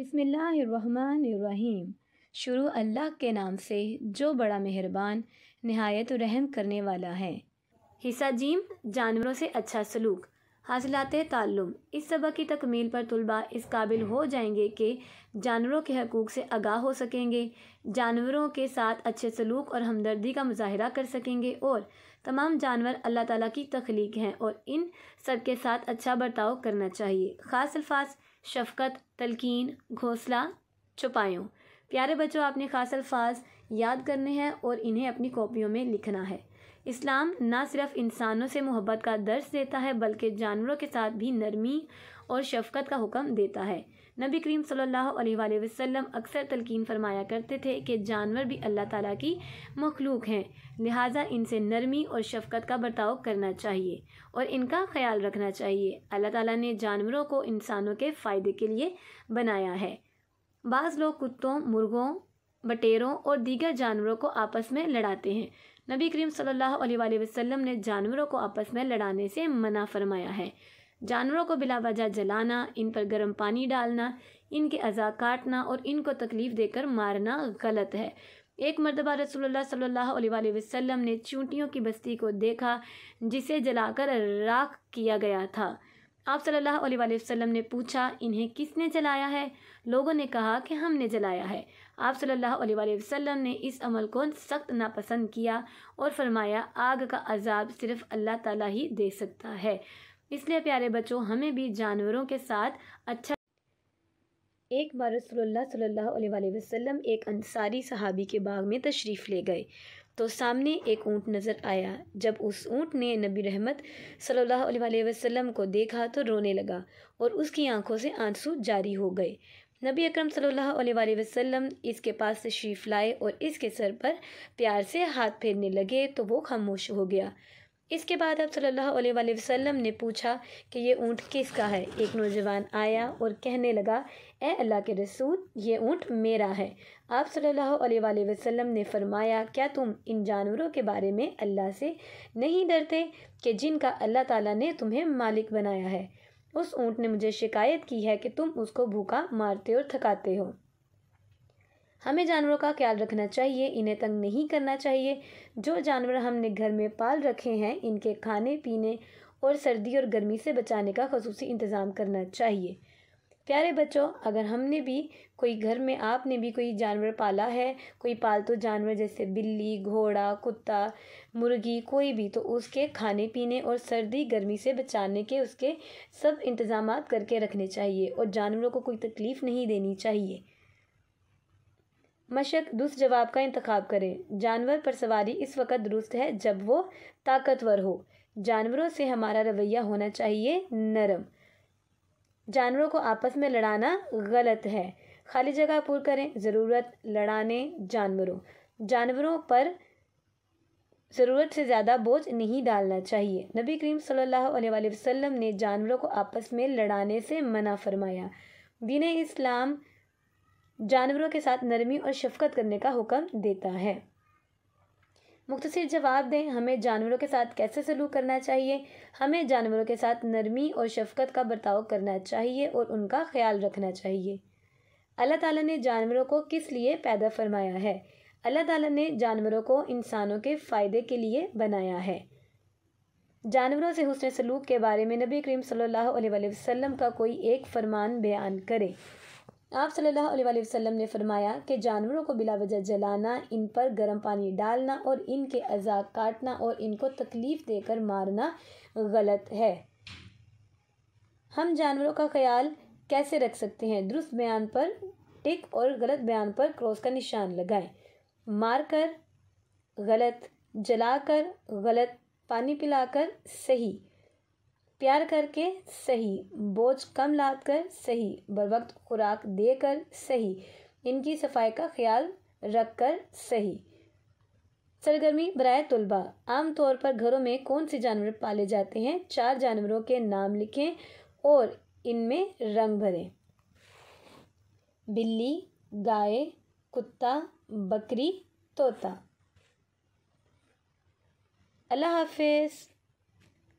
बिसमीम शुरू अल्लाह के नाम से जो बड़ा मेहरबान नहायत रहम करने वाला है हिस्सा जीम जानवरों से अच्छा सलूक हासिलते ताल्लुम इस सबक की तकमील पर तलबा इस काबिल हो जाएंगे कि जानवरों के हकूक़ से आगाह हो सकेंगे जानवरों के साथ अच्छे सलूक और हमदर्दी का मुजाहरा कर सकेंगे और तमाम जानवर अल्लाह ताला की तख्लीक हैं और इन सब के साथ अच्छा बर्ताव करना चाहिए ख़ास अल्फाज शफकत तलकिन घोंसला छुपायों प्यारे बच्चों आपने ख़ास अल्फाज याद करने हैं और इन्हें अपनी कॉपियों में लिखना है इस्लाम न सिर्फ इंसानों से मोहब्बत का दर्श देता है बल्कि जानवरों के साथ भी नरमी और शफकत का हुक्म देता है नबी करीम सल्लल्लाहु अलैहि वसल्लम अक्सर तलकिन फरमाया करते थे कि जानवर भी अल्लाह ताला की मखलूक हैं लिहाजा इनसे नरमी और शफकत का बर्ताव करना चाहिए और इनका ख्याल रखना चाहिए अल्लाह ताला ने जानवरों को इंसानों के फ़ायदे के लिए बनाया है बाज़ लोग कुत्तों मुर्गों बटेरों और दीगर जानवरों को आपस में लड़ाते हैं नबी करीम सल्लल्लाहु अलैहि वसल्लम ने जानवरों को आपस में लड़ाने से मना फरमाया है जानवरों को बिला वजह जलाना इन पर गर्म पानी डालना इनके अज़ा काटना और इनको तकलीफ़ देकर मारना गलत है एक मरतबा रसोल्ला सल्ला वसम ने चूंटियों की बस्ती को देखा जिसे जलाकर राख किया गया था आप सल्लल्लाहु अलैहि वसल्लम ने पूछा इन्हें किसने जलाया है लोगों ने कहा कि हमने जलाया है आप सल्लल्लाहु अलैहि वसल्लम ने इस अमल को सख्त नापसंद किया और फरमाया आग का अजाब सिर्फ़ अल्लाह ताला ही दे सकता है इसलिए प्यारे बच्चों हमें भी जानवरों के साथ अच्छा एक बार रसोल्ला वसम एक अंसारी सहाबी के बाग में तशरीफ़ ले गए तो सामने एक ऊँट नज़र आया जब उस ऊँट ने नबी रहमत सल्ला वसलम को देखा तो रोने लगा और उसकी आंखों से आंसू जारी हो गए नबी अकरम सल्लल्लाहु अलैहि वसल्लम इसके पास तशरीफ़ लाए और इसके सर पर प्यार से हाथ फेरने लगे तो वो खामोश हो गया इसके बाद आप सल्लल्लाहु अलैहि वसल्लम ने पूछा कि ये ऊँट किसका है एक नौजवान आया और कहने लगा ए अल्लाह के रसूल ये ऊँट मेरा है आप सल्लल्लाहु अलैहि वसल्लम ने फरमाया क्या तुम इन जानवरों के बारे में अल्लाह से नहीं डरते कि जिनका अल्लाह ताला ने तुम्हें मालिक बनाया है उस ऊँट ने मुझे शिकायत की है कि तुम उसको भूखा मारते और थकाते हो हमें जानवरों का ख्याल रखना चाहिए इन्हें तंग नहीं करना चाहिए जो जानवर हमने घर में पाल रखे हैं इनके खाने पीने और सर्दी और गर्मी से बचाने का खसूस इंतज़ाम करना चाहिए प्यारे बच्चों अगर हमने भी कोई घर में आपने भी कोई जानवर पाला है कोई पालतू तो जानवर जैसे बिल्ली घोड़ा कुत्ता मुर्गी कोई भी तो उसके खाने पीने और सर्दी गर्मी से बचाने के उसके सब इंतज़ाम करके रखने चाहिए और जानवरों को कोई तकलीफ़ नहीं देनी चाहिए मशक दुरुस्त जवाब का इंतखब करें जानवर पर सवारी इस वक्त दुरुस्त है जब वो ताकतवर हो जानवरों से हमारा रवैया होना चाहिए नरम जानवरों को आपस में लड़ाना गलत है खाली जगह पूर करें ज़रूरत लड़ाने जानवरों जानवरों पर ज़रूरत से ज़्यादा बोझ नहीं डालना चाहिए नबी करीम सल्लल्लाहु अलैहि वसल्लम ने जानवरों को आपस में लड़ाने से मना फरमाया दीन इस्लाम जानवरों के साथ नरमी और शफकत करने का हुक्म देता है मुख्तर जवाब दें हमें जानवरों के साथ कैसे सलूक करना चाहिए हमें जानवरों के साथ नरमी और शफकत का बर्ताव करना चाहिए और उनका ख्याल रखना चाहिए अल्लाह ताला ने जानवरों को किस लिए पैदा फरमाया है अल्लाह ताला ने जानवरों को इंसानों के फ़ायदे के लिए बनाया है जानवरों से हुसन सलूक के बारे में नबी करीम सल्लल्लाहु अलैहि वसल्लम का कोई एक फरमान बयान करे आप सल्लल्लाहु अलैहि वसल्लम ने फरमाया कि जानवरों को बिला वजह जलाना इन पर गर्म पानी डालना और इनके अज़ा काटना और इनको तकलीफ़ देकर मारना गलत है हम जानवरों का ख्याल कैसे रख सकते हैं दुरुस्त बयान पर टिक और गलत बयान पर क्रॉस का निशान लगाएं मारकर गलत जलाकर गलत पानी पिलाकर सही प्यार करके सही बोझ कम लाद कर सही बर वक्त खुराक देकर सही इनकी सफाई का ख्याल रख कर सही सरगर्मी बरए तलबा आमतौर पर घरों में कौन से जानवर पाले जाते हैं चार जानवरों के नाम लिखें और इनमें रंग भरें बिल्ली गाय कुत्ता बकरी तोता अल्लाह हाफिज़